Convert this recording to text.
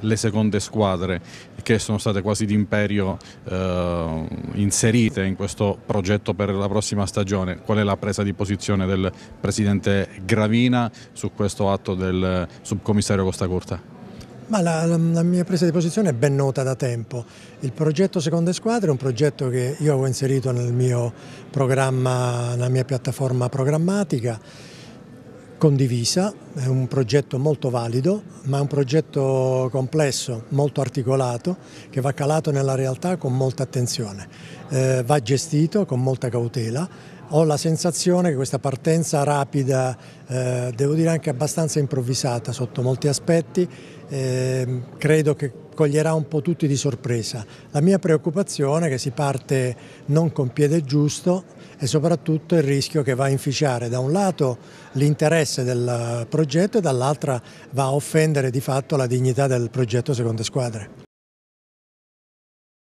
le seconde squadre che sono state quasi d'imperio eh, inserite in questo progetto per la prossima stagione. Qual è la presa di posizione del Presidente Gravina su questo atto del subcommissario Costa Curta? La, la, la, mia presa di posizione è ben nota da tempo. Il progetto Seconde Squadre è un progetto che io avevo inserito nel mio programma, nella mia piattaforma programmatica condivisa, è un progetto molto valido, ma è un progetto complesso, molto articolato, che va calato nella realtà con molta attenzione, eh, va gestito con molta cautela ho la sensazione che questa partenza rapida, eh, devo dire anche abbastanza improvvisata sotto molti aspetti, eh, credo che coglierà un po' tutti di sorpresa. La mia preoccupazione è che si parte non con piede giusto e soprattutto il rischio che va a inficiare da un lato l'interesse del progetto e dall'altra va a offendere di fatto la dignità del progetto seconde squadre.